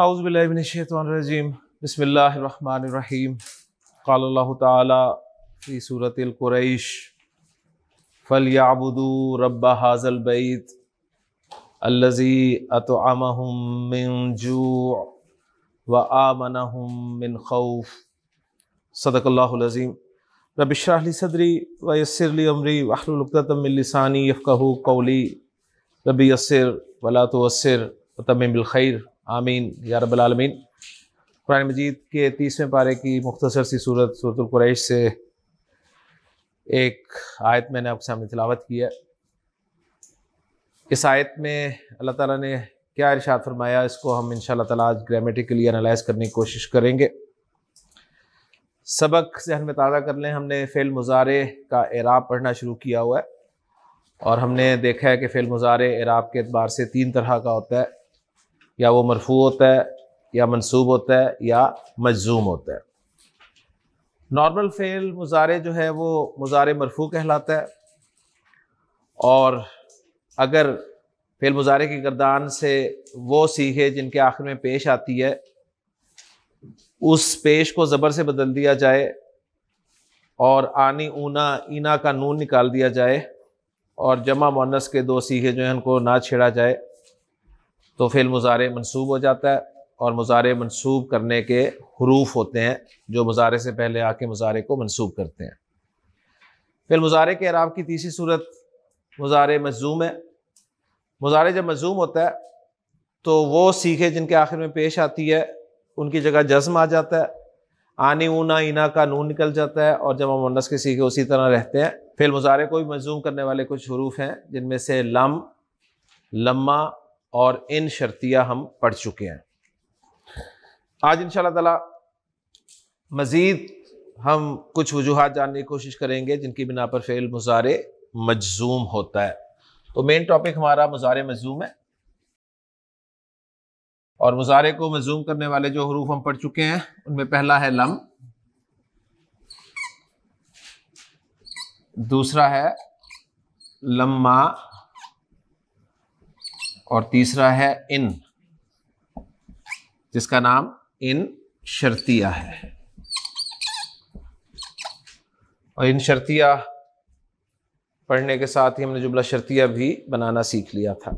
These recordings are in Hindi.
हाउज़बिल्लिनशतरजीम बसमीम कल्ला ती फ़ल याबुदू रब हाजल बैत अलजी अतम मिन जू व आमनहुम मिन खौफ सदकल्लाज़ीम रबिशराहली सदरी व यसरली अमरी वहलतमिलसानी यफ़ू कौली रबी यसर वला तो वसर तमिम खैर आमीन या आलमीन कुरान मजीद के तीसवें पारे की मुख्तसर सी सूरत सूरत कुरैश से एक आयत मैंने आपके सामने तिलावत की है इस आयत में अल्लाह ताला ने क्या इरशाद फरमाया इसको हम इन ताला आज ग्रामेटिकली एनालाइज करने की कोशिश करेंगे सबक जहन में ताज़ा कर लें हमने फ़ेल मुजारे का एराब पढ़ना शुरू किया हुआ है और हमने देखा है कि फ़ेल मुजारे एराब के अतबार से तीन तरह का होता है या वो मरफू होता है या मनसूब होता है या मजजूम होता है नॉर्मल फ़ेल मुजारे जो है वो मुजारे मरफू कहलाता है और अगर फेल मुजारे के गर्दान से वो सीखे जिनके आखिर में पेश आती है उस पेश को ज़बर से बदल दिया जाए और आनी ऊना ईना का नून निकाल दिया जाए और जमा मोनस के दो सीखे जो हैं उनको ना छेड़ा जाए तो फिल मुजारे मनसूब हो जाता है और मुजारे मनसूब करने के हरूफ होते हैं जो मुजारे से पहले आके मुजारे को मनसूब करते हैं फिल मुजारे के अराब की तीसरी सूरत मुजारे मजूम है मुजारे जब मजूम होता है तो वो सीखे जिनके आखिर में पेश आती है उनकी जगह जज्म आ जाता है आनी ऊना इना का नून निकल जाता है और जब हम मुन्नस के सीखे उसी तरह रहते हैं फिर मुजारे को भी मजूम करने वाले कुछ हरूफ हैं जिनमें से लम लम्मा और इन शर्तियाँ हम पढ़ चुके हैं आज इन तला मज़ीद हम कुछ वजूहत जानने की कोशिश करेंगे जिनकी बिना पर फ़ेल मुजारे मजजूम होता है तो मेन टॉपिक हमारा मुजारे मजजूम है और मुजारे को मजूम करने वाले जो हरूफ हम पढ़ चुके हैं उनमें पहला है लम दूसरा है लम्मा और तीसरा है इन जिसका नाम इन शर्तिया है और इन शर्तिया पढ़ने के साथ ही हमने जुमला शर्तिया भी बनाना सीख लिया था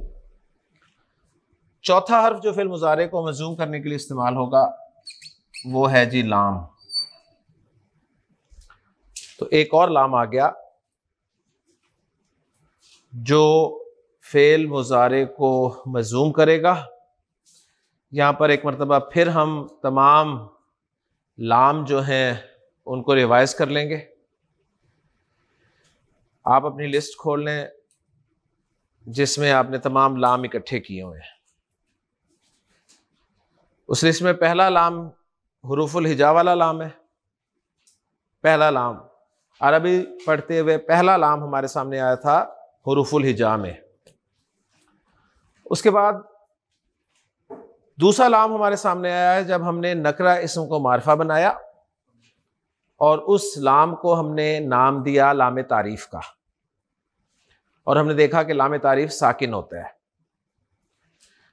चौथा हर्फ जो फिल मुजारे को मजूम करने के लिए इस्तेमाल होगा वो है जी लाम तो एक और लाम आ गया जो फ़ेल मुजारे को मज़ूम करेगा यहाँ पर एक मरतबा फिर हम तमाम लाम जो हैं उनको रिवाइज़ कर लेंगे आप अपनी लिस्ट खोल लें जिसमें आपने तमाम लाम इकट्ठे किए हुए हैं उस लिस्ट में पहला लाम हरूफुल हिजा वाला लाम है पहला लाम अरबी पढ़ते हुए पहला लाम हमारे सामने आया था हरूफुल हिजा में उसके बाद दूसरा लाम हमारे सामने आया है जब हमने नकरा इसम को मारफा बनाया और उस लाम को हमने नाम दिया लाम तारीफ का और हमने देखा कि लाम तारीफ साकििन होता है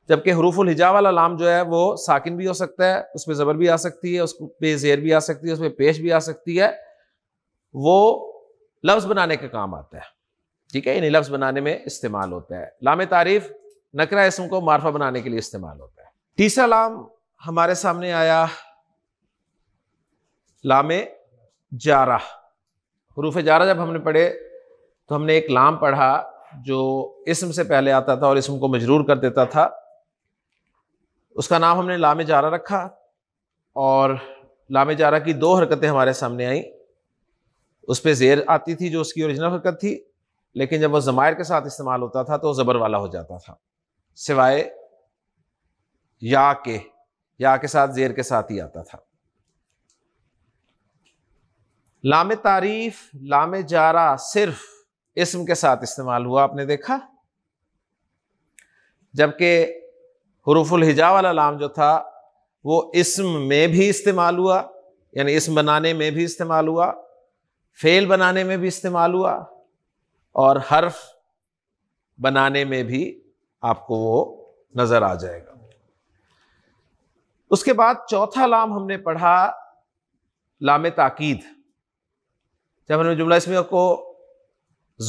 जबकि हरूफुल हिजा वाला लाम जो है वो साकििन भी हो सकता है उस पर ज़बर भी आ सकती है उस पर जेर भी आ सकती है उस पर पेश भी आ सकती है वो लफ्ज़ बनाने का काम आता है ठीक है इन्हें लफ्ज़ बनाने में इस्तेमाल होता है लाम तारीफ नकरा इसम को मारफा बनाने के लिए इस्तेमाल होता है तीसरा लाम हमारे सामने आया लाम जारा हरूफ जारा जब हमने पढ़े तो हमने एक लाम पढ़ा जो इसम से पहले आता था और इसम को मजरूर कर देता था उसका नाम हमने लाम जारा रखा और लामे जारा की दो हरकतें हमारे सामने आई उस पर जेर आती थी जो उसकी ओरिजिनल हरकत थी लेकिन जब वह ज़मायर के साथ इस्तेमाल होता था तो ज़बर वाला हो जाता था सिवाय या के या के साथ जेर के साथ ही आता था लाम तारीफ लाम जारा सिर्फ इसम के साथ इस्तेमाल हुआ आपने देखा जबकि हरूफुल हिजा वाला लाम जो था वो इसम में भी इस्तेमाल हुआ यानी इसम बनाने में भी इस्तेमाल हुआ फेल बनाने में भी इस्तेमाल हुआ और हर्फ बनाने में भी आपको वो नज़र आ जाएगा उसके बाद चौथा लाम हमने पढ़ा लाम ताकीद जब हमने जुमला इसमें को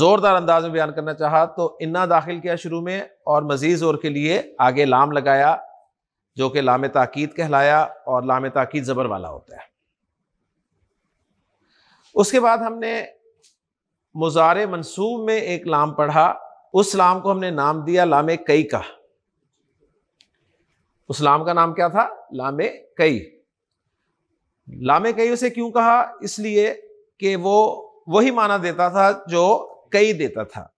ज़ोरदार अंदाज में बयान करना चाहा तो इन्ना दाखिल किया शुरू में और मज़ीद ज़ोर के लिए आगे लाम लगाया जो कि लाम ताकीद कहलाया और लाम ताकीद ज़बर वाला होता है उसके बाद हमने मुजार मनसूब में एक लाम पढ़ा उस लाम को हमने नाम दिया लामे कई का उस लाम का नाम क्या था लामे कई लामे कई उसे क्यों कहा इसलिए कि वो वही माना देता था जो कई देता था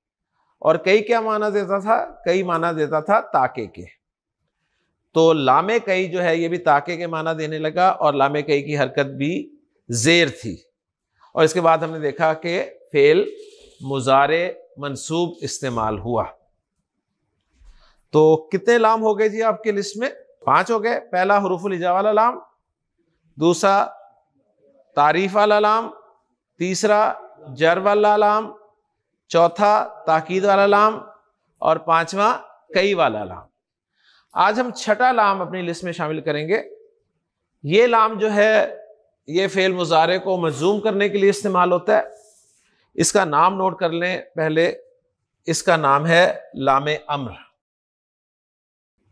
और कई क्या माना देता था कई माना देता था ताके के तो लामे कई जो है ये भी ताके के माना देने लगा और लामे कई की हरकत भी जेर थी और इसके बाद हमने देखा कि फेल मुजारे मनसूब इस्तेमाल हुआ तो कितने लाम हो गए जी आपकी लिस्ट में पांच हो गए पहला हरूफुल हिजा वाला लाम दूसरा तारीफ वाला लाम तीसरा जर वाला लाम चौथा ताकीद वाला लाम और पांचवा कई वाला लाम आज हम छठा लाम अपनी लिस्ट में शामिल करेंगे ये लाम जो है ये फेल मुजारे को मजूम करने के लिए इस्तेमाल होता है इसका नाम नोट कर लें पहले इसका नाम है लामे अम्र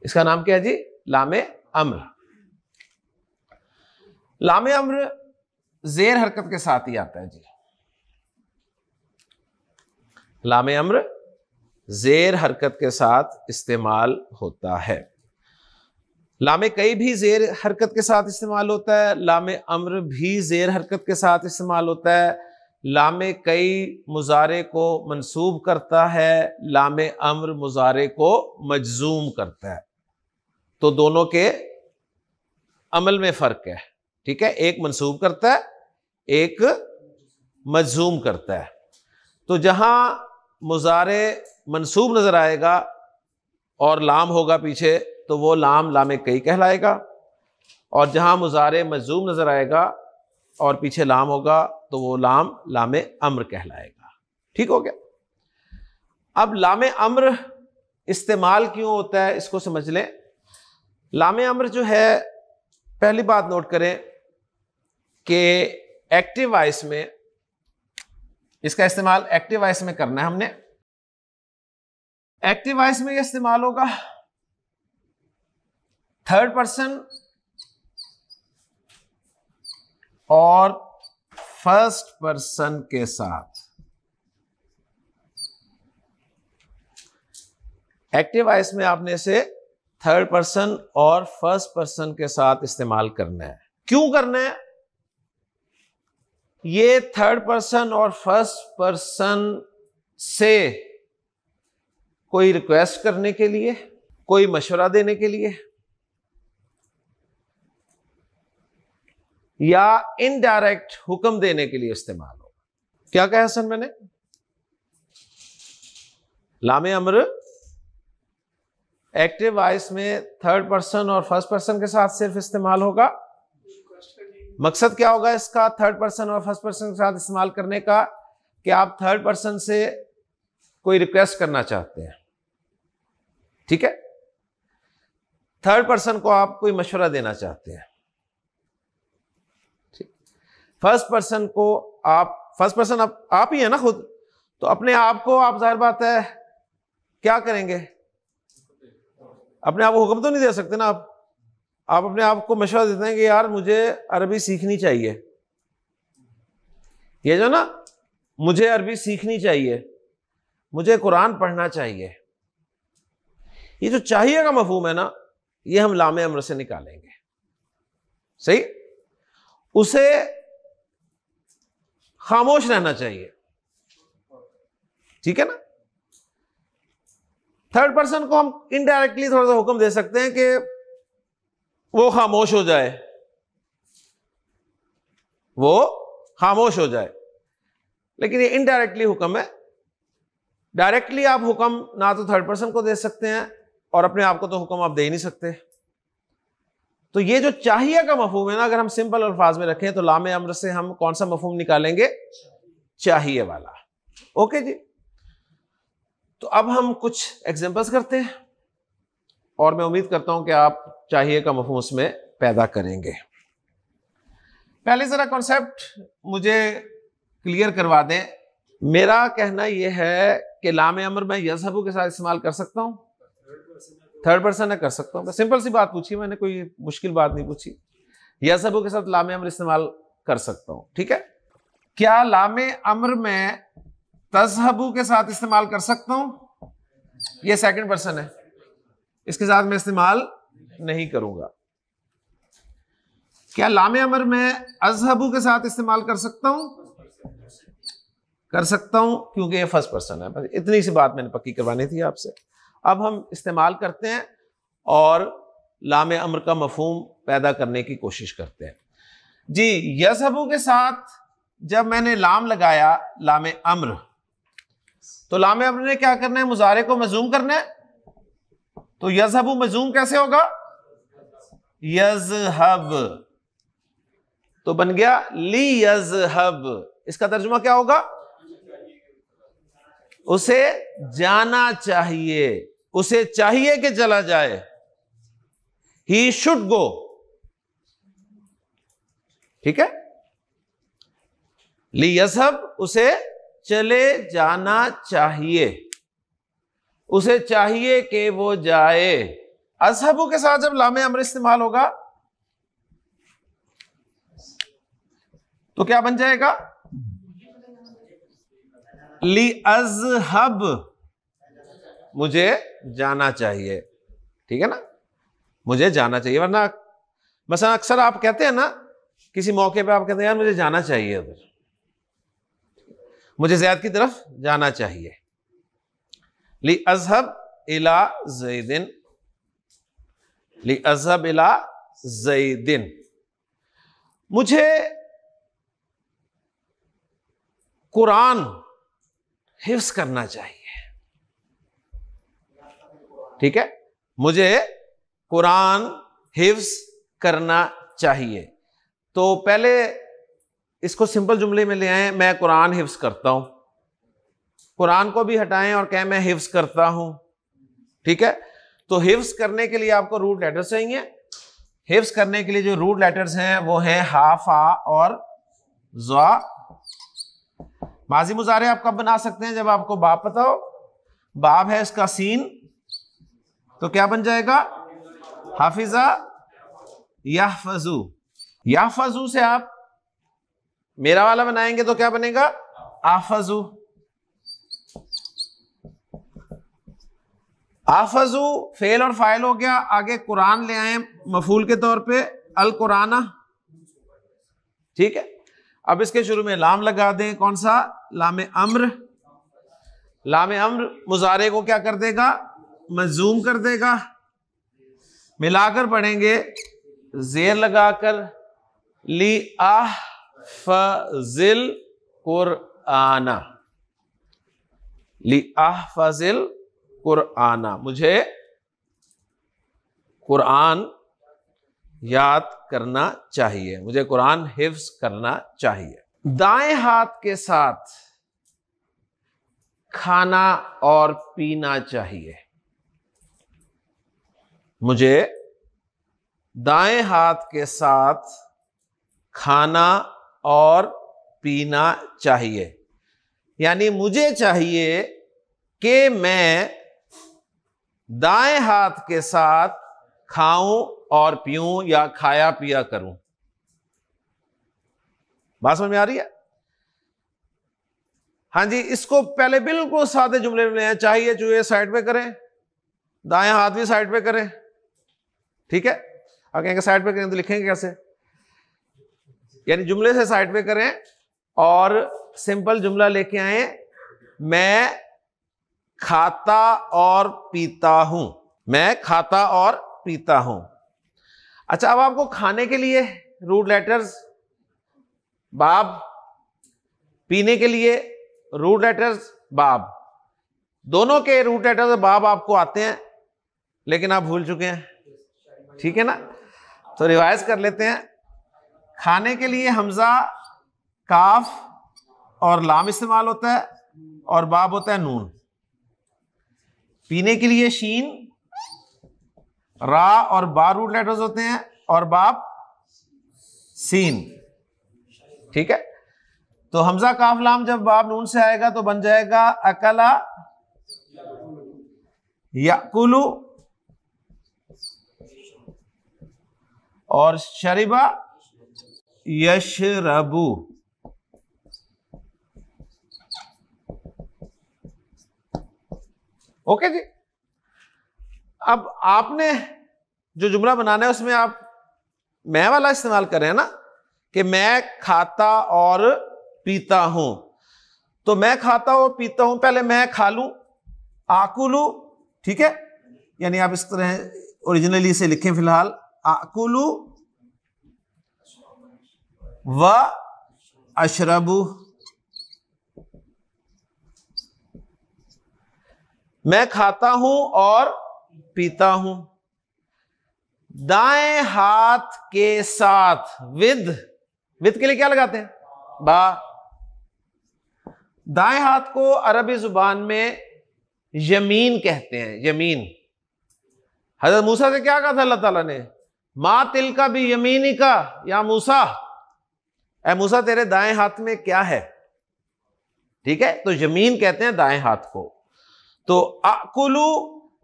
इसका नाम क्या है जी लामे अम्र लामे अम्र जेर हरकत के साथ ही आता है जी लामे अम्र जेर हरकत के साथ इस्तेमाल होता है लामे कई भी जेर हरकत के साथ इस्तेमाल होता है लाम अम्र भी जेर हरकत के साथ इस्तेमाल होता है लाम कई मुजारे को मनसूब करता है लाम अम्र मुजारे को मजजूम करता है तो दोनों के अमल में फ़र्क है ठीक है एक मनसूब करता है एक मजजूम करता है तो जहां मुजारे मनसूब नज़र आएगा और लाम होगा पीछे तो वो लाम लाम कई कहलाएगा और जहां मुजारे मजजूम नज़र आएगा और पीछे लाम होगा तो वो लाम लाम अम्र कहलाएगा ठीक हो गया अब लाम अम्र इस्तेमाल क्यों होता है इसको समझ लें लाम अम्र जो है पहली बात नोट करें कि एक्टिव वाइस में इसका इस्तेमाल एक्टिव वाइस में करना है हमने एक्टिव वॉइस में यह इस्तेमाल होगा थर्ड पर्सन और फर्स्ट पर्सन के साथ एक्टिव आइस में आपने इसे थर्ड पर्सन और फर्स्ट पर्सन के साथ इस्तेमाल करना है क्यों करना है ये थर्ड पर्सन और फर्स्ट पर्सन से कोई रिक्वेस्ट करने के लिए कोई मशवरा देने के लिए या इनडायरेक्ट हुक्म देने के लिए इस्तेमाल होगा क्या कहा हसन मैंने लामे अमर एक्टिव वॉइस में थर्ड पर्सन और फर्स्ट पर्सन के साथ सिर्फ इस्तेमाल होगा मकसद क्या होगा इसका थर्ड पर्सन और फर्स्ट पर्सन के साथ इस्तेमाल करने का कि आप थर्ड पर्सन से कोई रिक्वेस्ट करना चाहते हैं ठीक है थर्ड पर्सन को आप कोई मशवरा देना चाहते हैं फर्स्ट पर्सन को आप फर्स्ट पर्सन आप, आप ही है ना खुद तो अपने आप को आप जाहिर बात है क्या करेंगे अपने आप को हुक्म तो नहीं दे सकते ना आप आप अपने आप को मशवरा देते हैं कि यार मुझे अरबी सीखनी चाहिए ये जो ना मुझे अरबी सीखनी चाहिए मुझे कुरान पढ़ना चाहिए ये जो चाहिए का मफहूम है ना ये हम लामे अमर से निकालेंगे सही उसे खामोश रहना चाहिए ठीक है ना थर्ड पर्सन को हम इनडायरेक्टली थोड़ा सा हुक्म दे सकते हैं कि वो खामोश हो जाए वो खामोश हो जाए लेकिन ये इनडायरेक्टली हुक्म है डायरेक्टली आप हुक्म ना तो थर्ड पर्सन को दे सकते हैं और अपने आप को तो हुक्म आप दे ही नहीं सकते तो ये जो चाहिए का मफहम है ना अगर हम सिंपल अल्फाज में रखें तो लाम अमर से हम कौन सा मफहम निकालेंगे चाहिए वाला ओके जी तो अब हम कुछ एग्जाम्पल्स करते हैं और मैं उम्मीद करता हूं कि आप चाहिए का मफहम उसमें पैदा करेंगे पहले ज़रा कॉन्सेप्ट मुझे क्लियर करवा दें मेरा कहना यह है कि लाम अमर मैं यजहबू के साथ इस्तेमाल कर सकता हूं थर्ड पर्सन है कर सकता हूँ मैं सिंपल सी बात पूछी मैंने कोई मुश्किल बात नहीं पूछी यह सब के साथ लामे अमर इस्तेमाल कर सकता हूँ ठीक है क्या लामे अमर में तजहबू के साथ इस्तेमाल कर सकता हूँ ये सेकंड पर्सन है इसके साथ मैं इस्तेमाल नहीं करूंगा क्या लामे अमर में अजहबू के साथ इस्तेमाल कर सकता हूं कर सकता हूं क्योंकि ये फर्स्ट पर्सन है इतनी सी बात मैंने पक्की करवानी थी आपसे अब हम इस्तेमाल करते हैं और लाम अम्र का मफहम पैदा करने की कोशिश करते हैं जी यसबू के साथ जब मैंने लाम लगाया लाम अम्र तो लामे अम्र ने क्या करना है मुजारे को मजूम करना है तो यजहबू मजूम कैसे होगा यजहब तो बन गया ली यजहब इसका तर्जमा क्या होगा उसे जाना चाहिए उसे चाहिए कि चला जाए ही शुड गो ठीक है ली यसब उसे चले जाना चाहिए उसे चाहिए कि वो जाए असहबू के साथ जब लामे अमर इस्तेमाल होगा तो क्या बन जाएगा ली अजहब मुझे जाना चाहिए ठीक है ना मुझे जाना चाहिए वरना मसला अक्सर आप कहते हैं ना किसी मौके पे आप कहते हैं यार मुझे जाना चाहिए उधर मुझे जैद की तरफ जाना चाहिए ली अजहब इला जईदिन ली अजहब इला जईदिन मुझे कुरान हिफ्स करना चाहिए ठीक है मुझे कुरान हिफ्स करना चाहिए तो पहले इसको सिंपल जुमले में ले आए मैं कुरान हिफ्स करता हूं कुरान को भी हटाएं और कहें मैं हिफ्स करता हूं ठीक है तो हिफ्स करने के लिए आपको रूट लेटर चाहिए हिफ्स करने के लिए जो रूट लेटर्स हैं वो हैं हाफा और जो माजी मुजारे आप कब बना सकते हैं जब आपको बाप पता हो बाप है इसका सीन तो क्या बन जाएगा हाफिजा या फजू से आप मेरा वाला बनाएंगे तो क्या बनेगा आफजू आफजू फेल और फाइल हो गया आगे कुरान ले आए मफूल के तौर पे अल कुराना ठीक है अब इसके शुरू में लाम लगा दें कौन सा लाम अम्र लाम अम्र मुजारे को क्या कर देगा मजूम कर देगा मिलाकर पढ़ेंगे जेर लगाकर ली आह कुर आना ली आह फजिल आना मुझे कुरान याद करना चाहिए मुझे कुरान हिफ्स करना चाहिए दाएं हाथ के साथ खाना और पीना चाहिए मुझे दाएं हाथ के साथ खाना और पीना चाहिए यानी मुझे चाहिए कि मैं दाएं हाथ के साथ खाऊं और पीऊं या खाया पिया करूं बात समझ में आ रही है हां जी इसको पहले बिल्कुल सादे जुमले में लेना चाहिए चूहे साइड पे करें दाया हाथ भी साइड पे करें ठीक है और कहेंगे साइड पे करें तो लिखेंगे कैसे यानी जुमले से साइड पे करें और सिंपल जुमला लेके आए मैं खाता और पीता हूं मैं खाता और पीता हूं अच्छा अब आपको खाने के लिए रूट लेटर्स बाब पीने के लिए रूट लेटर्स बाब दोनों के रूट लेटर्स बाब आपको आते हैं लेकिन आप भूल चुके हैं ठीक है ना तो रिवाइज कर लेते हैं खाने के लिए हमजा काफ और लाम इस्तेमाल होता है और बाब होता है नून पीने के लिए शीन रा और बा रूट लेटर्स होते हैं और बाप सीन ठीक है तो हमजा काफलाम जब बाप नून से आएगा तो बन जाएगा अकला याकुलू और शरीबा यशरबू ओके जी अब आपने जो जुमला बनाना है उसमें आप मैं वाला इस्तेमाल कर रहे हैं ना कि मैं खाता और पीता हूं तो मैं खाता और पीता हूं पहले मैं खा लू आकुलू ठीक है यानी आप इस तरह ओरिजिनली से लिखें फिलहाल आकुलू व अशरबू मैं खाता हूं और पीता हूं दाएं हाथ के साथ विद विद के लिए क्या लगाते हैं बा दाएं हाथ को अरबी जुबान में यमीन कहते हैं यमीन हजरत मूसा से क्या कहा था अल्लाह ताला ने मा तिल का भी यमीन ही का या मूसा ए मूसा तेरे दाएं हाथ में क्या है ठीक है तो यमीन कहते हैं दाएं हाथ को तो अकुलू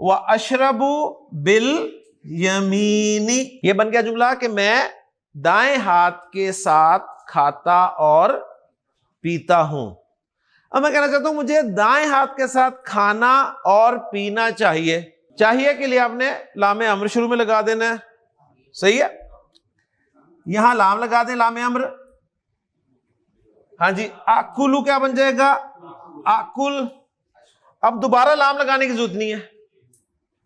व अशरबू बिल यमीनी ये बन गया जुमला कि मैं दाएं हाथ के साथ खाता और पीता हूं अब मैं कहना चाहता हूं मुझे दाएं हाथ के साथ खाना और पीना चाहिए चाहिए के लिए आपने लामे अम्र शुरू में लगा देना है सही है यहां लाम लगा दें लामे अम्र हाँ जी आकुलू क्या बन जाएगा आकुल अब दोबारा लाम लगाने की जरूरत नहीं है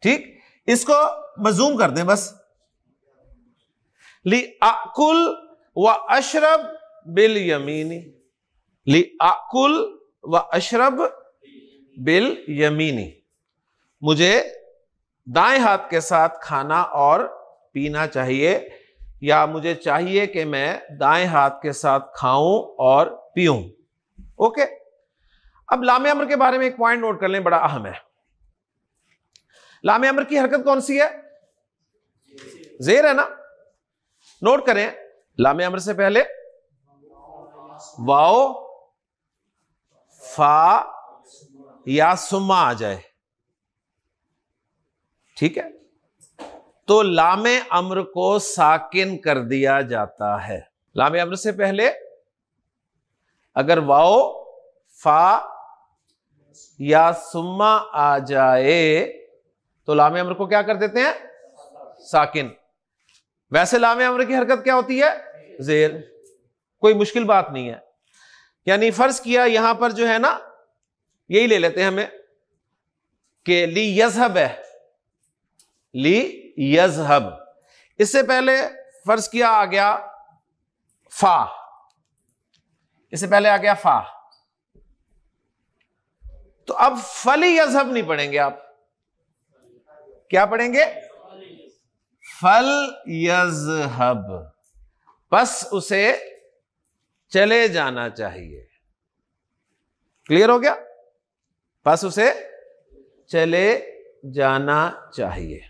ठीक इसको मजूम कर दें बस ली आकुल व अशरब बिल यमीनी ली आकुल व अशरब बिल यमीनी मुझे दाएं हाथ के साथ खाना और पीना चाहिए या मुझे चाहिए कि मैं दाएं हाथ के साथ खाऊं और पीऊं ओके अब लामे अमर के बारे में एक पॉइंट नोट कर लें बड़ा अहम है लामे अमर की हरकत कौन सी है जेर है ना नोट करें लामे अमर से पहले वाओ फा या सुमा आ जाए ठीक है तो लामे अम्र को साकिन कर दिया जाता है लामे अम्र से पहले अगर वाओ फा या सुम्मा आ जाए तो लामे अमर को क्या कर देते हैं साकिन वैसे लामे अमर की हरकत क्या होती है जेर कोई मुश्किल बात नहीं है यानी फर्ज किया यहां पर जो है ना यही ले लेते हैं हमें के ली यजहब है ली यजहब इससे पहले फर्ज किया आ गया फा इससे पहले आ गया फा तो अब फली यजहब नहीं पढ़ेंगे आप क्या पढ़ेंगे फल यजहब बस उसे चले जाना चाहिए क्लियर हो गया बस उसे चले जाना चाहिए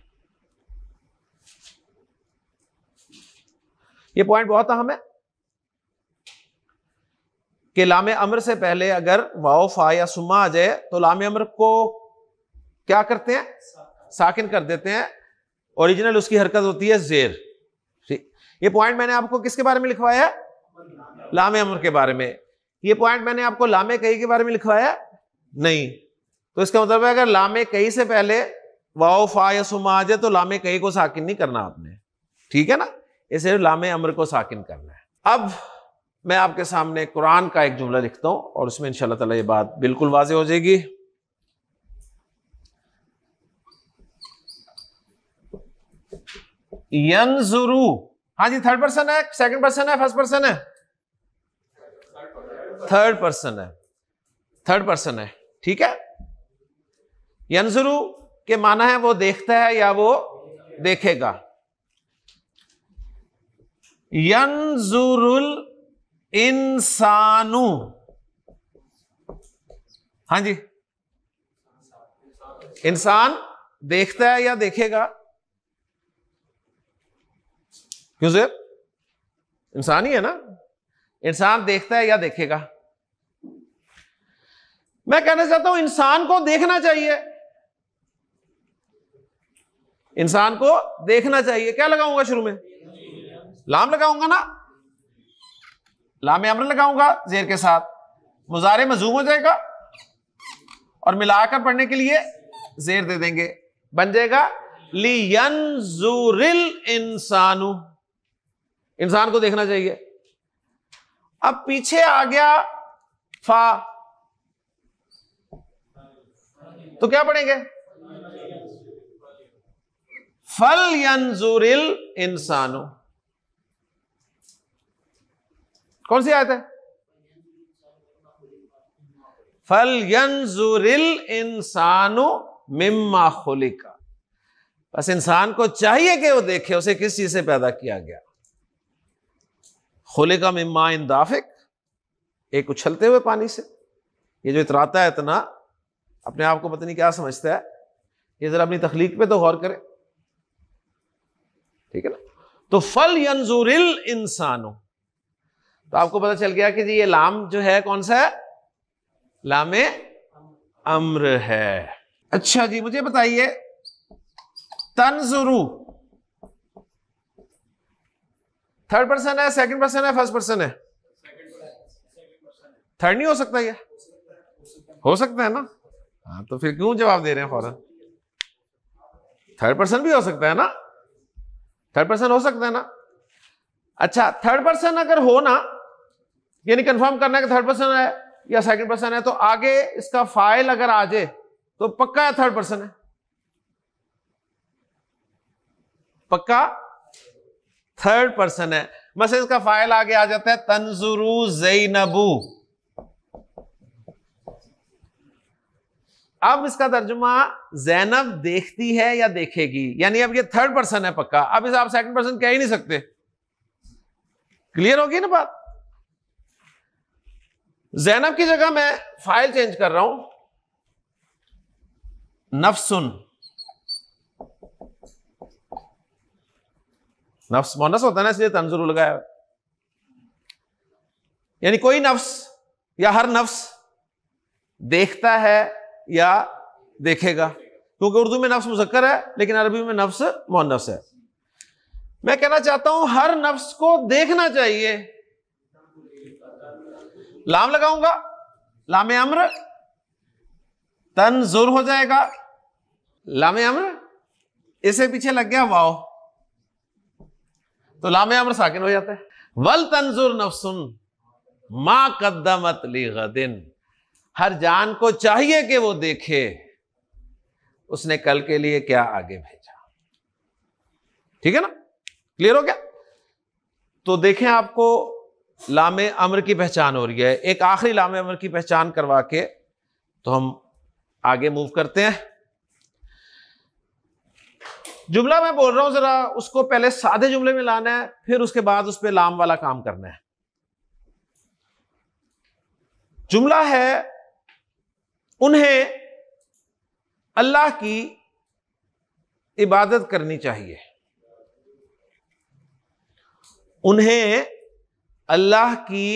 ये पॉइंट बहुत अहम है कि लाम अम्र से पहले अगर वाओ फा या सुमा आ जाए तो लाम अम्र को क्या करते हैं साकिन कर देते हैं ओरिजिनल उसकी हरकत होती है जेर ये पॉइंट मैंने आपको किसके बारे में लिखवाया लामे अमर के बारे में ये पॉइंट मैंने आपको लामे कई के बारे में लिखवाया नहीं तो इसका मतलब है अगर लामे कई से पहले वाओ फा या सुमा आ जाए तो लामे कई को साकिन नहीं करना आपने ठीक है ना इसे लामे अमर को साकिन करना है अब मैं आपके सामने कुरान का एक जुमला लिखता हूं और उसमें इन ताला ये बात बिल्कुल वाजे हो जाएगी यंजुरु हाँ जी थर्ड पर्सन है सेकंड पर्सन है फर्स्ट पर्सन है थर्ड पर्सन है थर्ड पर्सन है ठीक है यंजुरु के माना है वो देखता है या वो देखेगा यंजुरुल इंसानु हाँ जी इंसान देखता है या देखेगा क्यों जेर इंसान ही है ना इंसान देखता है या देखेगा मैं कहना चाहता हूं इंसान को देखना चाहिए इंसान को देखना चाहिए क्या लगाऊंगा शुरू में लाम लगाऊंगा ना लाम अम्र लगाऊंगा जेर के साथ मुजारे मजूम हो जाएगा और मिलाकर पढ़ने के लिए जेर दे देंगे बन जाएगा लियन इंसानू इंसान को देखना चाहिए अब पीछे आ गया फा तो क्या पढ़ेंगे फल यंजुरिल इंसानो कौन सी आयत है फल यंजुरिल इंसानो मिम्मा खुलिका बस इंसान को चाहिए कि वो देखे उसे किस चीज से पैदा किया गया खोले का मम्मा इन दाफिक एक उछलते हुए पानी से ये जो इतराता है इतना अपने आप को पता नहीं क्या समझता है ये ज़रा अपनी तखलीक पे तो गौर करें ठीक है ना तो फल यंजुरिल इंसानों तो आपको पता चल गया कि जी ये लाम जो है कौन सा है लामे अम्र है अच्छा जी मुझे बताइए तनजुरू थर्ड पर्सन है सेकंड पर्सन है फर्स्ट पर्सन है थर्ड नहीं हो सकता ये हो सकता है ना हाँ तो फिर क्यों जवाब दे रहे हैं फौरन थर्ड पर्सन भी हो सकता है ना थर्ड पर्सन हो सकता है ना अच्छा थर्ड पर्सन अगर हो ना यानी कंफर्म करना है कि थर्ड पर्सन है या सेकंड पर्सन है तो आगे इसका फाइल अगर आ जाए तो पक्का है थर्ड पर्सन है पक्का थर्ड पर्सन है बस इसका फाइल आगे आ जाता है तंजुरू जैनबू अब इसका तर्जुमा जैनब देखती है या देखेगी यानी अब ये थर्ड पर्सन है पक्का अब इसे आप सेकंड पर्सन कह ही नहीं सकते क्लियर होगी ना बात जैनब की जगह मैं फाइल चेंज कर रहा हूं नफसुन नफ्स मोनस होता है ना इसलिए तंजुर लगाया यानी कोई नफ्स या हर नफ्स देखता है या देखेगा क्योंकि उर्दू में नफ्स मुजक्कर है लेकिन अरबी में नफ्स मोनस है मैं कहना चाहता हूं हर नफ्स को देखना चाहिए लाम लगाऊंगा लाम अम्र तन जोर हो जाएगा लामे अम्र इसे पीछे लग गया वाओ तो लामे अमर साकिन हो जाता है वल तंजुर नफसुन माँ कदमत ली गदिन हर जान को चाहिए कि वो देखे उसने कल के लिए क्या आगे भेजा ठीक है ना क्लियर हो गया तो देखें आपको लामे अमर की पहचान हो रही है एक आखिरी लामे अमर की पहचान करवा के तो हम आगे मूव करते हैं जुमला मैं बोल रहा हूं जरा उसको पहले सादे जुमले में लाना है फिर उसके बाद उस पर लाम वाला काम करना है जुमला है उन्हें अल्लाह की इबादत करनी चाहिए उन्हें अल्लाह की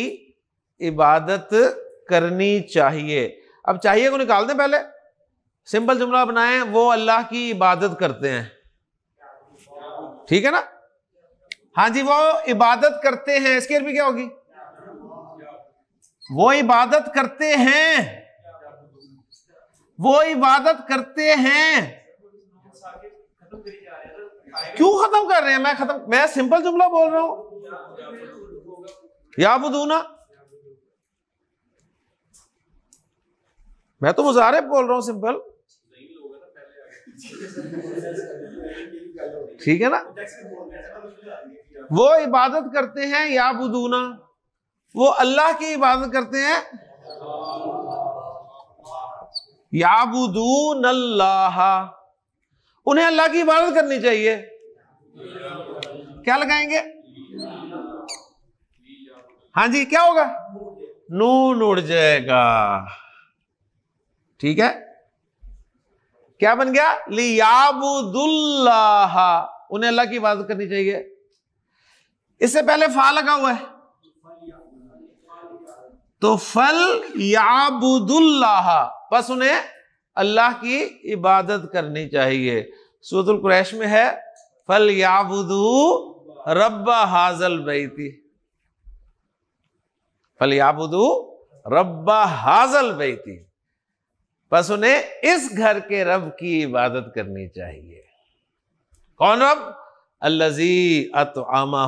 इबादत करनी चाहिए अब चाहिए को निकाल दें पहले सिंपल जुमला बनाएं वो अल्लाह की इबादत करते हैं ठीक है ना हाँ जी वो इबादत करते हैं इसके भी क्या होगी वो इबादत करते हैं वो इबादत करते हैं क्यों खत्म कर रहे हैं मैं खत्म मैं सिंपल जुमला बोल रहा हूं या बुदू ना मैं तो मुजारे बोल रहा हूं सिंपल ठीक है ना वो इबादत करते हैं या बुदूना वो अल्लाह की इबादत करते हैं याबुदून अल्लाह उन्हें अल्लाह की इबादत करनी चाहिए क्या लगाएंगे हाँ जी क्या होगा नून उड़ जाएगा ठीक है क्या बन गया लियाबुदुल्लाह उन्हें अल्लाह की इबादत करनी चाहिए इससे पहले फा लगा हुआ है तो फल याबुदुल्लाह बस उन्हें अल्लाह की इबादत करनी चाहिए सूरतुल कुरैश में है फल याबुदू रब हाजल बैती फल याबुदू रब्बा हाजल बैती बस उन्हें इस घर के रब की इबादत करनी चाहिए कौन रब अल्लाजी आमा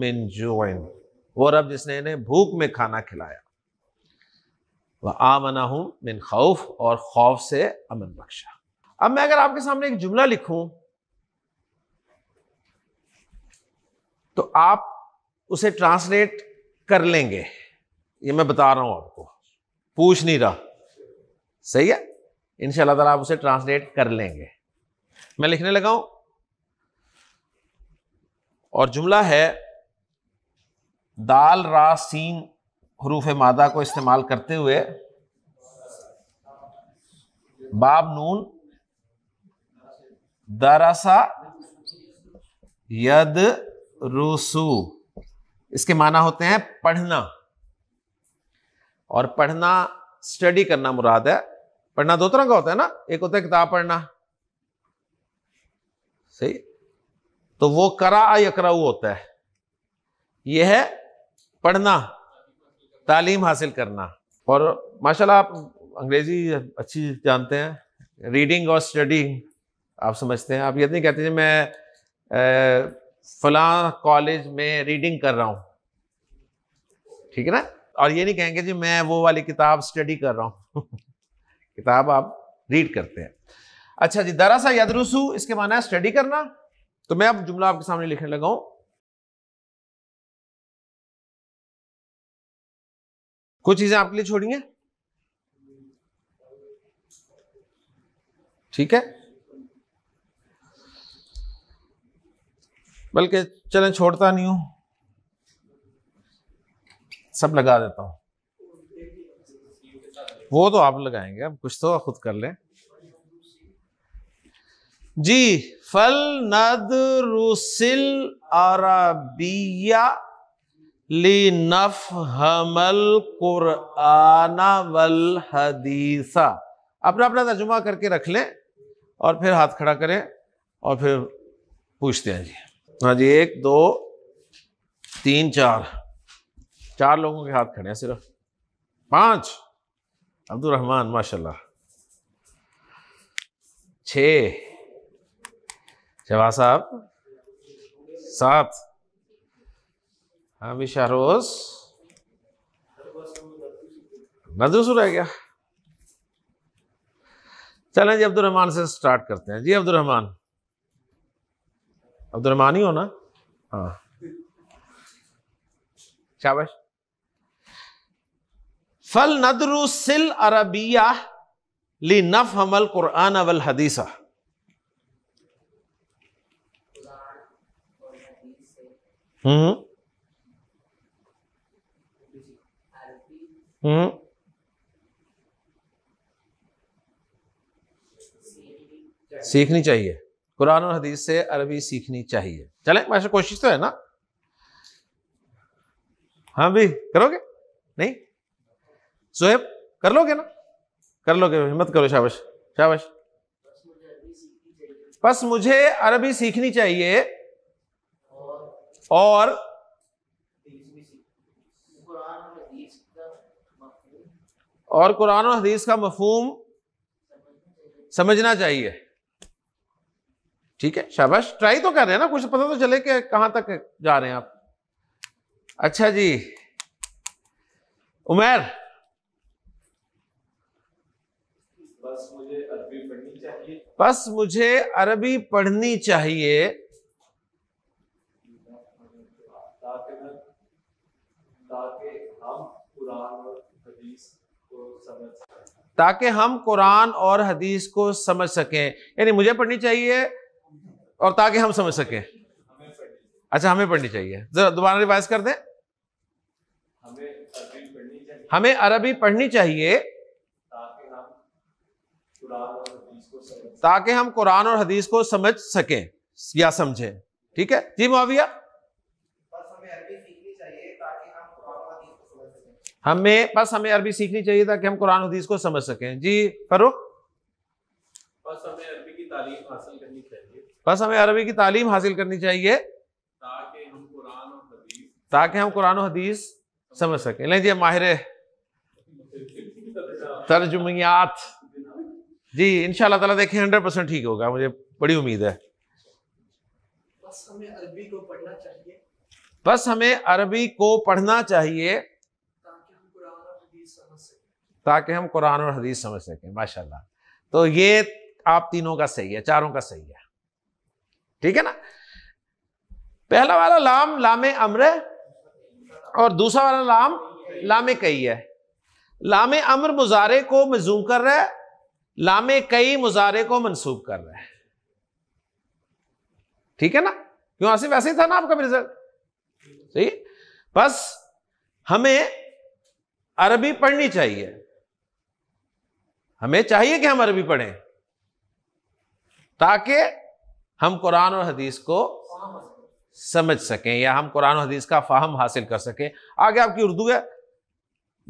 मिन जोइन वो रब जिसने इन्हें भूख में खाना खिलाया वह आमना हूं मिन खौफ और खौफ से अमन बख्शा अब मैं अगर आपके सामने एक जुमला लिखूं तो आप उसे ट्रांसलेट कर लेंगे ये मैं बता रहा हूं आपको पूछ नहीं रहा सही है इनशाला ताला आप उसे ट्रांसलेट कर लेंगे मैं लिखने लगा हूं और जुमला है दाल रा हरूफ मादा को इस्तेमाल करते हुए बाब नून दरासा यद रूसू इसके माना होते हैं पढ़ना और पढ़ना स्टडी करना मुराद है पढ़ना दो तरह का होता है ना एक होता है किताब पढ़ना सही तो वो करा यकरा होता है यह है पढ़ना तालीम हासिल करना और माशाल्लाह आप अंग्रेजी अच्छी जानते हैं रीडिंग और स्टडी आप समझते हैं आप ये नहीं कहते मैं फला कॉलेज में रीडिंग कर रहा हूँ ठीक है ना और ये नहीं कहेंगे जी मैं वो वाली किताब स्टडी कर रहा हूँ किताब आप रीड करते हैं अच्छा जी दरासा यदरुसु इसके माना है स्टडी करना तो मैं अब जुमला आपके सामने लिखने लगा हूं कुछ चीजें आपके लिए छोड़ी हैं ठीक है बल्कि चलें छोड़ता नहीं हूं सब लगा देता हूं वो तो आप लगाएंगे अब कुछ तो खुद कर लें जी फल रुसिल अरबिया नफ हमल कुरआना वल हदीसा अपना अपना तर्जुमा करके रख लें और फिर हाथ खड़ा करें और फिर पूछते हैं जी हाँ जी एक दो तीन चार चार लोगों के हाथ खड़े हैं सिर्फ पांच अब्दुलरहमान माशाल्लाह छ शहबाज साहब सात हामी शाहरोज मदरस रह गया चलें जी अब्दुलरहमान से स्टार्ट करते हैं जी अब्दुलरहमान अब्दुलरहमान ही हो ना हाँ शाबाश फल नदरू सिल अरबिया ली नफ हमल कुरान अवल हदीसा हम्म।, हम्म सीखनी चाहिए कुरान और हदीस से अरबी सीखनी चाहिए चले वैसे कोशिश तो है ना हाँ भी करोगे नहीं सोहेब कर लोगे ना कर लोगे हिम्मत करो शाबाश शाबाश बस मुझे अरबी सीखनी चाहिए और और कुरान और हदीस का मफहूम समझना चाहिए ठीक है शाबाश ट्राई तो कर रहे हैं ना कुछ पता तो चले कि कहां तक जा रहे हैं आप अच्छा जी उमेर बस मुझे अरबी पढ़नी चाहिए ताकि हम कुरान और हदीस को समझ सकें यानी मुझे पढ़नी चाहिए और ताकि हम समझ सकें अच्छा हमें पढ़नी चाहिए जरा दोबारा रिवाइज कर दें हमें अरबी पढ़नी चाहिए ताकि हम कुरान और हदीस को समझ सकें या समझें ठीक है जी माविया हमें बस हमें अरबी सीखनी चाहिए ताकि हम कुरान हदीस को समझ सकें जी फरुख बस हमें अरबी की तालीम हासिल करनी चाहिए बस हमें अरबी की तालीम हासिल करनी चाहिए ताकि हम कुरान हदीस ताकि हम कुरान हदीस समझ सकें लें जी माहिर तर्जमियात जी इन ताला देखें हंड्रेड परसेंट ठीक होगा मुझे बड़ी उम्मीद है बस हमें अरबी को पढ़ना चाहिए ताकि हम कुरान और हदीस समझ सकें माशा तो ये आप तीनों का सही है चारों का सही है ठीक है ना पहला वाला लाम लामे अमर और दूसरा वाला लाम लामे कई है लामे अम्र मुजारे को मजूम कर रहा है लामे कई मुजारे को मनसूब कर रहा है ठीक है ना क्यों आसिफ वैसे ही था ना आपका रिजल्ट सही बस हमें अरबी पढ़नी चाहिए हमें चाहिए कि हम अरबी पढ़ें ताकि हम कुरान और हदीस को समझ सकें या हम कुरान और हदीस का फाहम हासिल कर सकें आगे आपकी उर्दू है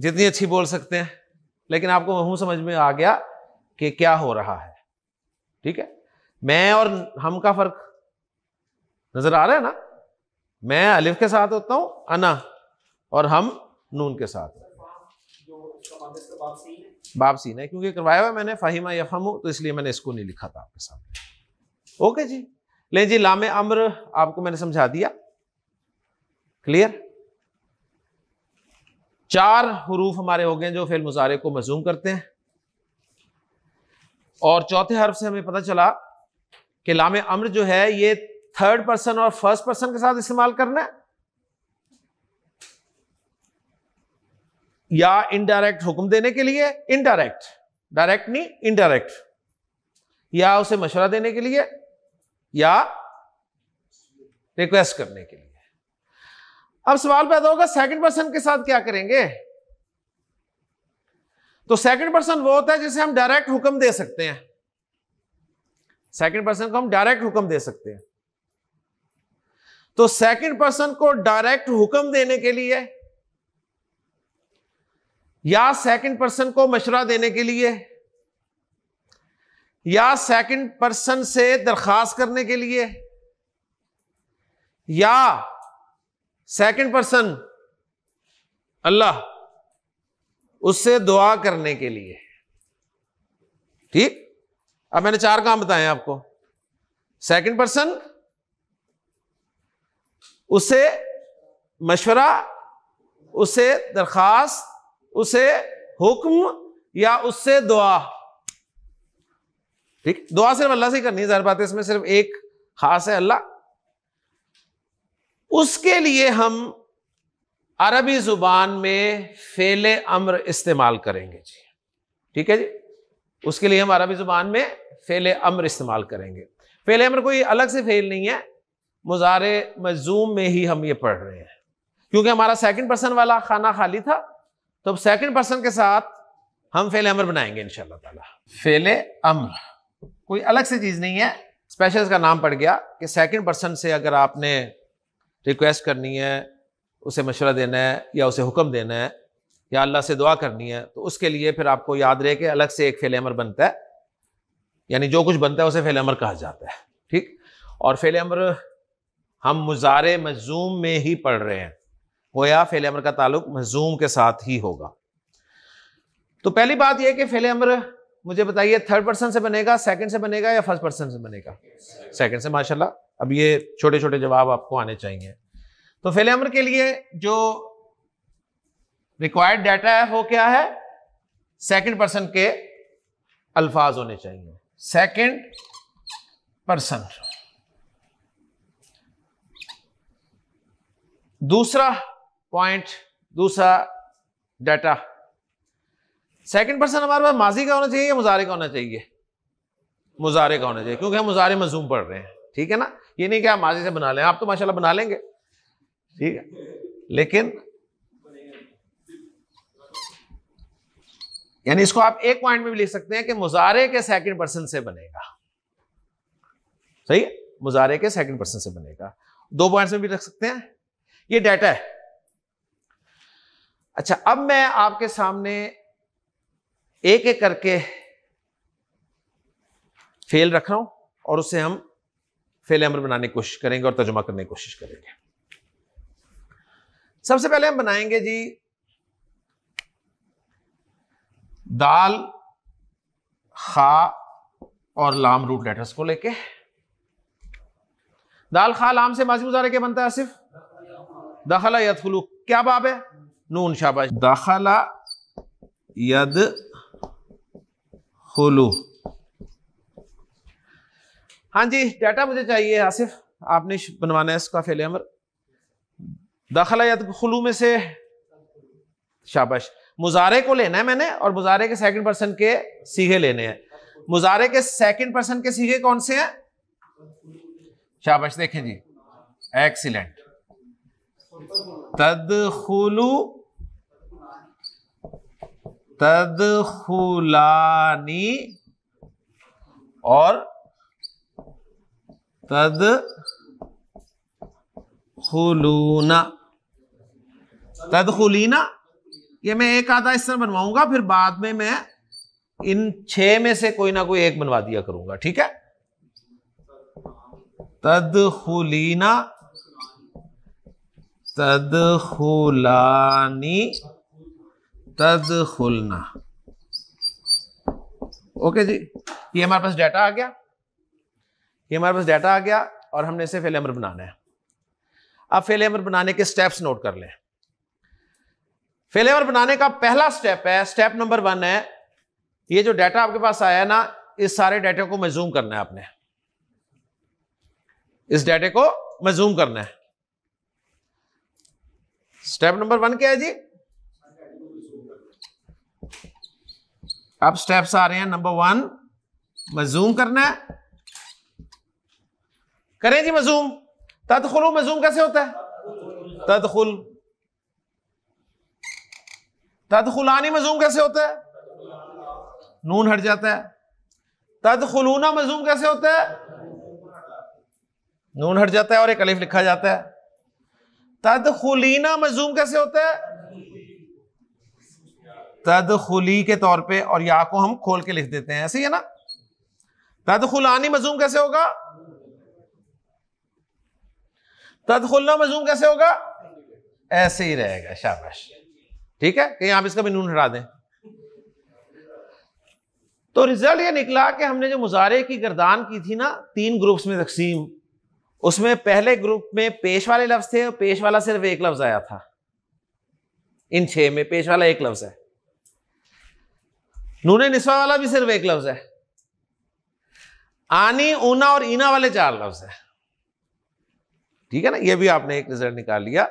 जितनी अच्छी बोल सकते हैं लेकिन आपको वह समझ में आ गया कि क्या हो रहा है ठीक है मैं और हम का फर्क नजर आ रहा है ना मैं अलिफ के साथ होता हूं अना और हम नून के साथ बाप सीन है क्योंकि करवाया हुआ मैंने फाहिमा यफहम तो इसलिए मैंने इसको नहीं लिखा था आपके सामने ओके जी ले जी लाम अम्र आपको मैंने समझा दिया क्लियर चार हरूफ हमारे हो गए जो फेल मुजारे को मजूम करते हैं और चौथे हर्फ से हमें पता चला कि लामे अम्र जो है ये थर्ड पर्सन और फर्स्ट पर्सन के साथ इस्तेमाल करना है या इनडायरेक्ट हुक्म देने के लिए इनडायरेक्ट डायरेक्ट नहीं इनडायरेक्ट या उसे मशवरा देने के लिए या रिक्वेस्ट करने के लिए अब सवाल पैदा होगा सेकंड पर्सन के साथ क्या करेंगे तो सेकंड पर्सन वो होता है जिसे हम डायरेक्ट हुक्म दे सकते हैं सेकंड पर्सन को हम डायरेक्ट हुक्म दे सकते हैं तो सेकंड पर्सन को डायरेक्ट हुक्म देने के लिए या सेकंड पर्सन को मशरा देने के लिए या सेकंड पर्सन से दरखास्त करने के लिए या सेकंड पर्सन अल्लाह उससे दुआ करने के लिए ठीक अब मैंने चार काम बताए आपको सेकंड पर्सन उसे मशवरा उसे दरखास्त उसे हुक्म या उससे दुआ ठीक दुआ सिर्फ अल्लाह से ही करनी है जाहिर बात है इसमें सिर्फ एक खास है अल्लाह उसके लिए हम अरबी जुबान में फेले अम्र इस्तेमाल करेंगे जी ठीक है जी उसके लिए हम अरबी जुबान में फेले अम्र इस्तेमाल करेंगे फेले अम्र कोई अलग से फेल नहीं है मुजार मजूम में ही हम ये पढ़ रहे हैं क्योंकि हमारा सेकंड पर्सन वाला खाना खाली था तो अब सेकंड पर्सन के साथ हम फेले अम्र बनाएंगे इन ताला फेले अम्र कोई अलग से चीज़ नहीं है स्पेशल का नाम पड़ गया कि सेकेंड पर्सन से अगर आपने रिक्वेस्ट करनी है उसे मशवरा देना है या उसे हुक्म देना है या अल्लाह से दुआ करनी है तो उसके लिए फिर आपको याद रहे कि अलग से एक फेल अमर बनता है यानी जो कुछ बनता है उसे फेल अमर कहा जाता है ठीक और फेल अमर हम मुजारे मजूम में ही पढ़ रहे हैं गोया फेल अमर का ताल्लुक मजूम के साथ ही होगा तो पहली बात यह कि फेल अमर मुझे बताइए थर्ड पर्सन से बनेगा सेकंड से बनेगा या फर्स्ट पर्सन से बनेगा सेकंड से माशाल्लाह अब ये छोटे छोटे जवाब आपको आने चाहिए तो फेल अमर के लिए जो रिक्वायर्ड डाटा है वो क्या है सेकंड पर्सन के अल्फाज होने चाहिए सेकंड पर्सन दूसरा पॉइंट दूसरा डाटा सेकंड पर्सन हमारे पास माजी का होना चाहिए या मुजारे का होना चाहिए मुजारे का होना चाहिए क्योंकि हम मुजारे मजूम पढ़ रहे हैं ठीक है ना ये नहीं कि आप माजी से बना लें आप तो माशाल्लाह बना लेंगे ठीक है लेकिन यानी इसको आप एक पॉइंट में भी लिख सकते हैं कि मुजारे के सेकंड पर्सन से बनेगा सही मुजारे के सेकंड पर्सन से बनेगा दो पॉइंट्स में भी रख सकते हैं ये डाटा है अच्छा अब मैं आपके सामने एक एक करके फेल रख रहा हूं और उससे हम फेल एमर बनाने की कोशिश करेंगे और तर्जुमा करने की कोशिश करेंगे सबसे पहले हम बनाएंगे जी दाल खा और लाम रूट लेटर्स को लेके दाल खा लाम से माजी मुजारे के बनता है दखला दाखला फुलू क्या बाब है नून शाबाश दखला यद फुलू हाँ जी डाटा मुझे चाहिए आसिफ आपने बनवाना है इसका फेले अमर दखला या तो खलू में से शाबाश मुजारे को लेना है मैंने और मुजारे के सेकंड पर्सन के सीगे लेने हैं मुजारे के सेकंड पर्सन के सीघे कौन से हैं शाबाश देखें जी एक्सीलेंट तद खुलू तद तदखुलानी और तद तदखुलूना ये मैं एक आधा इस तरह बनवाऊंगा फिर बाद में मैं इन छह में से कोई ना कोई एक बनवा दिया करूंगा ठीक है तदखुलना तदखुलानी तदखुलना ओके जी ये हमारे पास डाटा आ गया ये हमारे पास डाटा आ गया और हमने इसे फेलेमर बनाना है अब फेलेवर बनाने के स्टेप्स नोट कर लें फेलेवर बनाने का पहला स्टेप है स्टेप नंबर वन है ये जो डाटा आपके पास आया है ना इस सारे डाटा को मजूम करना है आपने इस डाटे को मजूम करना है स्टेप नंबर वन क्या है जी अब स्टेप्स आ रहे हैं नंबर वन मजूम करना है करें जी मजूम तदखुल मजूम कैसे होता है तदखुल तदखुलानी मजूम कैसे होता है नून हट जाता है तदखुलूना मजूम कैसे होता है नून हट जाता है और एक अलिफ लिखा जाता है तदखुलीना मजूम कैसे होता है तदखुली के तौर पे और या को हम खोल के लिख देते हैं ऐसे ही है ना तदखुलानी मजूम कैसे होगा तदखुल्ला मजूम कैसे होगा ऐसे ही रहेगा शाबाश ठीक है कहीं आप इसका भी नून हटा दें तो रिजल्ट ये निकला कि हमने जो मुजारे की गर्दान की थी ना तीन ग्रुप्स में तकसीम उसमें पहले ग्रुप में पेश वाले लफ्ज थे और पेश वाला सिर्फ एक लफ्ज आया था इन छह में पेश वाला एक लफ्ज है नूने निस्वा वाला भी सिर्फ एक लफ्ज है आनी ऊना और ईना वाले चार लफ्ज है ठीक है ना ये भी आपने एक रिजल्ट निकाल लिया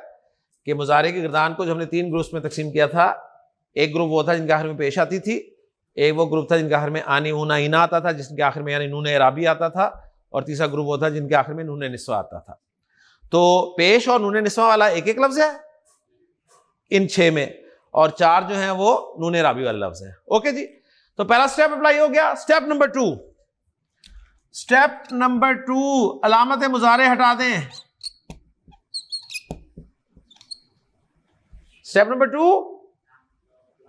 कि मुजारे के गिरदान को जो हमने तीन ग्रुप्स में तकसीम किया था एक ग्रुप वो था जिनका आखिर में पेश आती थी एक वो ग्रुप था जिनका आखिर में आनी ऊना इना आता था जिसके आखिर में यानी नून राबी आता था और तीसरा ग्रुप वो था जिनके आखिर में नून निस्वा आता था तो पेश और नून निस्वा वाला एक एक लफ्ज़ है इन छः में और चार जो हैं वो नून राबी वाले लफ्ज़ हैं ओके जी तो पहला स्टेप अप्लाई हो गया step number two step number two अलामत मुजारे हटा दें स्टेप नंबर टू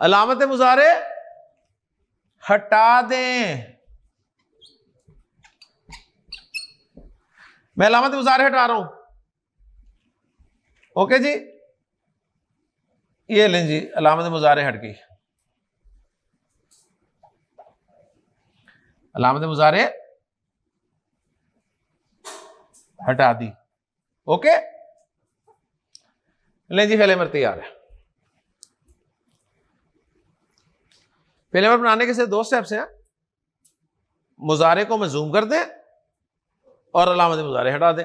अलामत मुजारे हटा दें मैं अलामत मुजारे हटा रहा हूं ओके जी ये लें जी अलामत मुजारे हट गई अलामत मुजारे हटा दी ओके लें जी फैले मर तैयार है पहले वर्ब बनाने के सिर्फ दो स्टेप्स हैं मुजारे को जूम कर दें और अलामत मुजारे हटा दें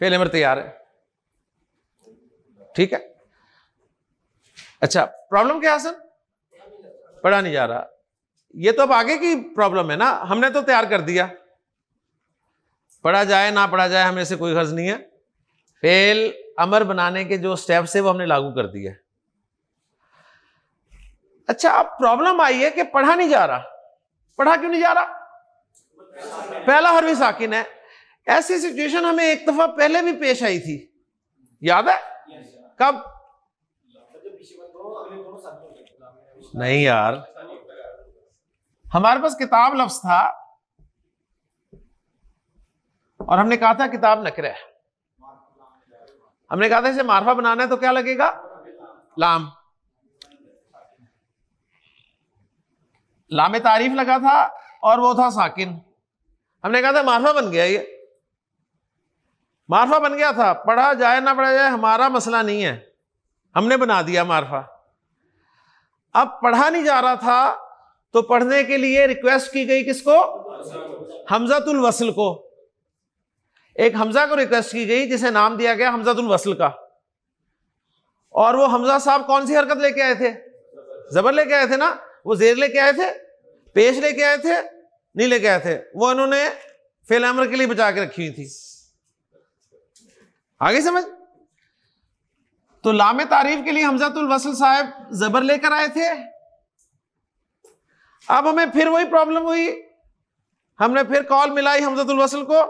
पहले मर तैयार है ठीक है अच्छा प्रॉब्लम क्या सर पढ़ा नहीं जा रहा ये तो अब आगे की प्रॉब्लम है ना हमने तो तैयार कर दिया पढ़ा जाए ना पढ़ा जाए हमें से कोई गर्ज नहीं है फेल अमर बनाने के जो स्टेप्स है वो हमने लागू कर दिया अच्छा अब प्रॉब्लम आई है कि पढ़ा नहीं जा रहा पढ़ा क्यों नहीं जा रहा पहला हरवी साकिन है ऐसी सिचुएशन हमें एक दफा पहले भी पेश आई थी याद है कब नहीं यार हमारे पास किताब लफ्ज था और हमने कहा था किताब नकर हमने कहा था इसे मार्फा बनाना है तो क्या लगेगा लाम लामे तारीफ लगा था और वो था साकिन हमने कहा था मारफा बन गया ये मारफा बन गया था पढ़ा जाए ना पढ़ा जाए हमारा मसला नहीं है हमने बना दिया मारफा अब पढ़ा नहीं जा रहा था तो पढ़ने के लिए रिक्वेस्ट की गई किसको हमजातुल वसल को एक हमजा को रिक्वेस्ट की गई जिसे नाम दिया गया हमजातुल वसल का और वो हमजा साहब कौन सी हरकत लेके आए थे जबर लेके आए थे ना वो जेर लेके आए थे पेश लेके आए थे नहीं लेके आए थे वो उन्होंने फेलामर के लिए बचा के रखी हुई थी आगे समझ तो लाम तारीफ के लिए हमजातुल वसल साहब जबर लेकर आए थे अब हमें फिर वही प्रॉब्लम हुई हमने फिर कॉल मिलाई हमजतुल वसल को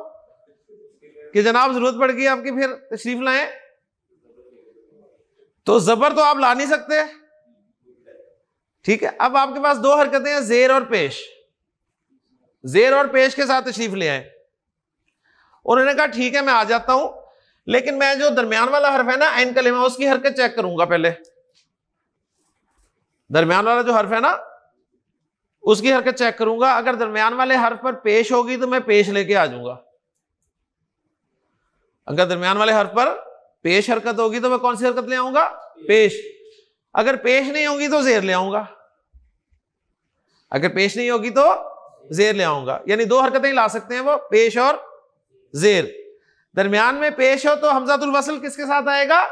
कि जनाब जरूरत पड़ गई आपकी फिर तशरीफ लाए तो जबर तो आप ला नहीं सकते ठीक है अब आपके पास दो हरकतें हैं जेर और पेश जेर और पेश के साथ तशरीफ ले आए उन्होंने कहा ठीक है मैं आ जाता हूं लेकिन मैं जो दरमियान वाला हर्फ है ना एन कलेमा उसकी हरकत चेक करूंगा पहले दरमियान वाला जो हर्फ है ना उसकी हरकत चेक करूंगा अगर दरमियान वाले हर्फ पर पेश होगी तो मैं पेश लेके आ जाऊंगा अगर दरमियान वाले हर्फ पर पेश हरकत होगी तो मैं कौन सी हरकत ले आऊंगा पेश अगर पेश नहीं होगी तो जेर ले आऊंगा अगर पेश नहीं होगी तो जेर ले आऊंगा यानी दो हरकतें ला सकते हैं वो पेश और जेर दरमियान में पेश हो तो हमजातुल वसल किसके साथ आएगा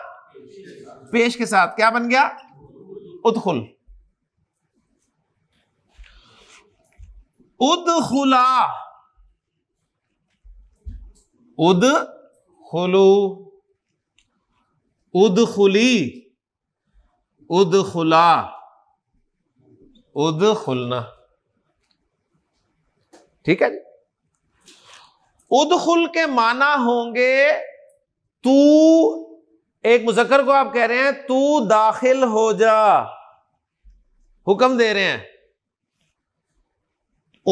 पेश के साथ क्या बन गया उदखुल उदखुला उद खुलू उदखुली उद खुला उद खुलना ठीक है जी उद खुल के माना होंगे तू एक मुजक्कर को आप कह रहे हैं तू दाखिल हो जा हुक्म दे रहे हैं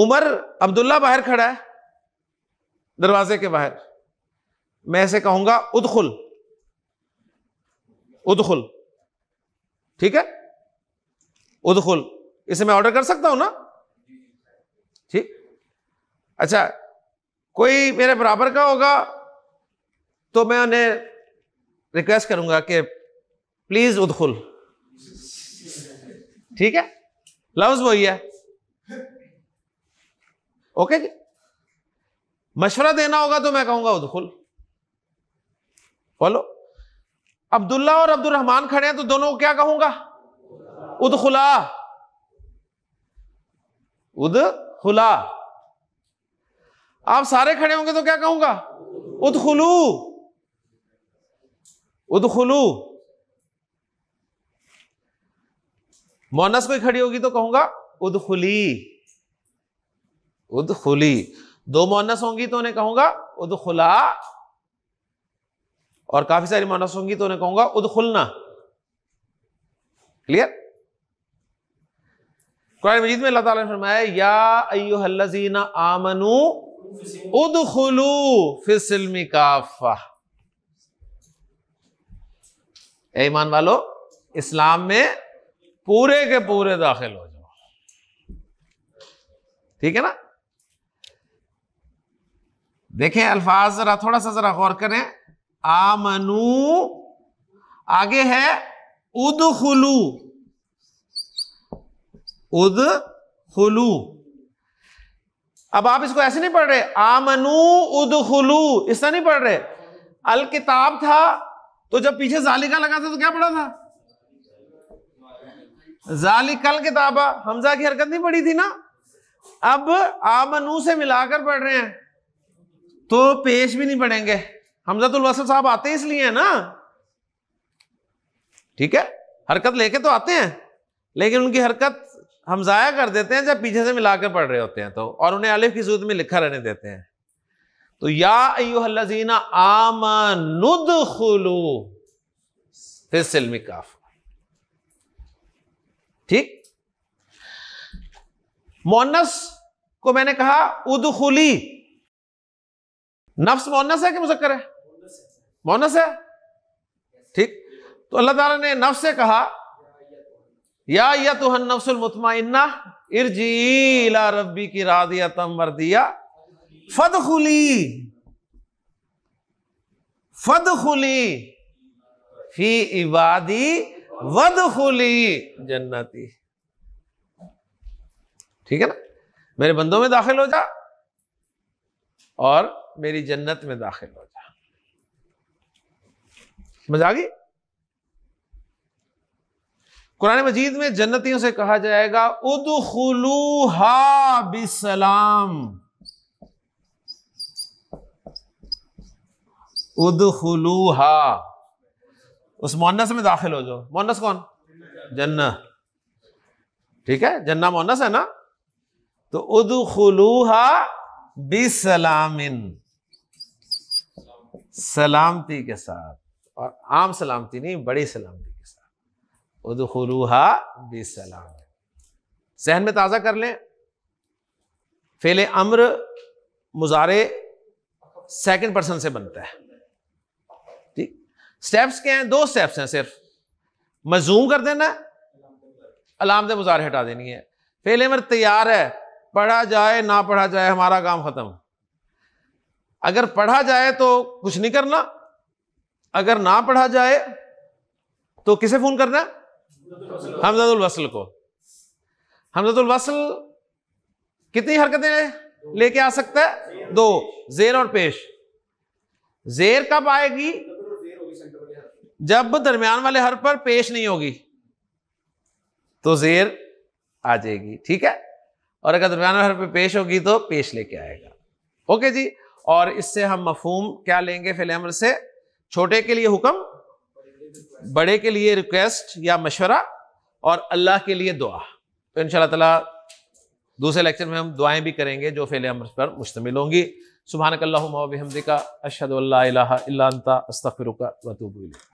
उमर अब्दुल्ला बाहर खड़ा है दरवाजे के बाहर मैं ऐसे कहूंगा उदखुल उदखुल ठीक है उदखुल इसे मैं ऑर्डर कर सकता हूं ना ठीक अच्छा कोई मेरे बराबर का होगा तो मैं उन्हें रिक्वेस्ट करूंगा कि प्लीज उदखुल ठीक है लफ्ज वही है ओके जी मशवरा देना होगा तो मैं कहूंगा उदखुल फॉलो अब्दुल्ला और अब्दुल रहमान खड़े हैं तो दोनों को क्या कहूंगा उद खुला उद खुला आप सारे खड़े होंगे तो क्या कहूंगा उद खुलू उद खुलू मोनस कोई खड़ी होगी तो कहूंगा उद खुली उद खुली दो मोनस होंगी तो उन्हें कहूंगा उद खुला और काफी सारी मानस होंगी तो उन्हें कहूंगा उदखुलना क्लियर कुरान मजीद में अल्लाह ताला ने फरमाया या अयोहल्लजीना आमनु उदखुलू काफा ईमान वालो इस्लाम में पूरे के पूरे दाखिल हो जाओ ठीक है ना देखें अल्फाज जरा थोड़ा सा जरा गौर करें आमनु आगे है उद खुलू उद खुलू अब आप इसको ऐसे नहीं पढ़ रहे आमनु उद खुलू इस नहीं पढ़ रहे अल किताब था तो जब पीछे जालिका लगा था तो क्या पढ़ा था जालिकल किताबा हमजा की हरकत नहीं पढ़ी थी ना अब आमनु से मिलाकर पढ़ रहे हैं तो पेश भी नहीं पढ़ेंगे हमजतुल वसल साहब आते इसलिए है ना ठीक है हरकत लेके तो आते हैं लेकिन उनकी हरकत हम ज़ाया कर देते हैं जब पीछे से मिलाकर पढ़ रहे होते हैं तो और उन्हें अलिफ की सूद में लिखा रहने देते हैं तो याजीना आमनुद खुलू फिसलमी काफ ठीक मोनस को मैंने कहा उदखुली नफ्स मोनस है कि मुजक्कर है मोनस है ठीक तो अल्लाह ताला ने नफ से कहा या या तो नफसुल मुतमाइन्ना इर्जीला रब्बी की रादिया तमर दिया फद खुली फी इबादी वद खुली जन्नती ठीक है ना मेरे बंदों में दाखिल हो जा और मेरी जन्नत में दाखिल हो जा समझ आ गई कुरान मजीद में जन्नतियों से कहा जाएगा उदलूहा बिसलाम खुलूहा उस मोनस में दाखिल हो जाओ मोनस कौन जन्ना ठीक है जन्ना मोनस है ना तो उदलूहा बिसलामिन सलामती के साथ और आम सलामती नहीं बड़ी सलामती के साथ उदरूहा बेसलाम जहन में ताज़ा कर लें फेले अम्र मुजारे सेकंड पर्सन से बनता है ठीक स्टेप्स क्या हैं दो स्टेप्स हैं सिर्फ मजूम कर देना अलामद मुजारे हटा देनी है फेले अमर तैयार है पढ़ा जाए ना पढ़ा जाए हमारा काम ख़त्म अगर पढ़ा जाए तो कुछ नहीं करना अगर ना पढ़ा जाए तो किसे फोन करना हमजादुल वसल को हमजादुल वसल कितनी हरकतें लेके आ सकता है दो जेर और पेश जेर कब आएगी जब दरमियान वाले हर पर पेश नहीं होगी तो जेर आ जाएगी ठीक है और अगर दरमियान वाले हर पर पेश होगी तो पेश लेके आएगा ओके जी और इससे हम मफहूम क्या लेंगे फिलहाल से छोटे के लिए हुक्म बड़े के लिए रिक्वेस्ट या मशवरा और अल्लाह के लिए दुआ तो इन ताला दूसरे लेक्चर में हम दुआएं भी करेंगे जो फेले अमर पर मुश्तमिल होंगी सुबहानकल्ला का अशद अल्ला अस्तफ़िर वतूब